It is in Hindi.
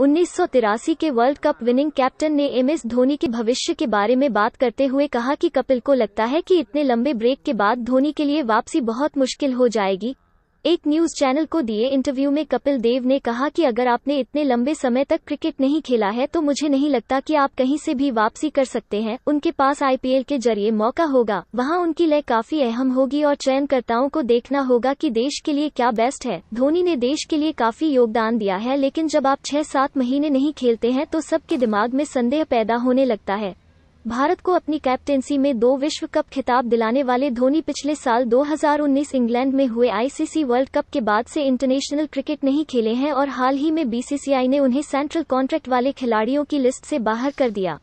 उन्नीस के वर्ल्ड कप विनिंग कैप्टन ने एमएस धोनी के भविष्य के बारे में बात करते हुए कहा कि कपिल को लगता है कि इतने लंबे ब्रेक के बाद धोनी के लिए वापसी बहुत मुश्किल हो जाएगी एक न्यूज चैनल को दिए इंटरव्यू में कपिल देव ने कहा कि अगर आपने इतने लंबे समय तक क्रिकेट नहीं खेला है तो मुझे नहीं लगता कि आप कहीं से भी वापसी कर सकते हैं उनके पास आईपीएल के जरिए मौका होगा वहां उनकी लय काफी अहम होगी और चयनकर्ताओं को देखना होगा कि देश के लिए क्या बेस्ट है धोनी ने देश के लिए काफी योगदान दिया है लेकिन जब आप छह सात महीने नहीं खेलते हैं तो सबके दिमाग में संदेह पैदा होने लगता है भारत को अपनी कैप्टेंसी में दो विश्व कप खिताब दिलाने वाले धोनी पिछले साल 2019 इंग्लैंड में हुए आईसीसी वर्ल्ड कप के बाद से इंटरनेशनल क्रिकेट नहीं खेले हैं और हाल ही में बीसीसीआई ने उन्हें सेंट्रल कॉन्ट्रैक्ट वाले खिलाड़ियों की लिस्ट से बाहर कर दिया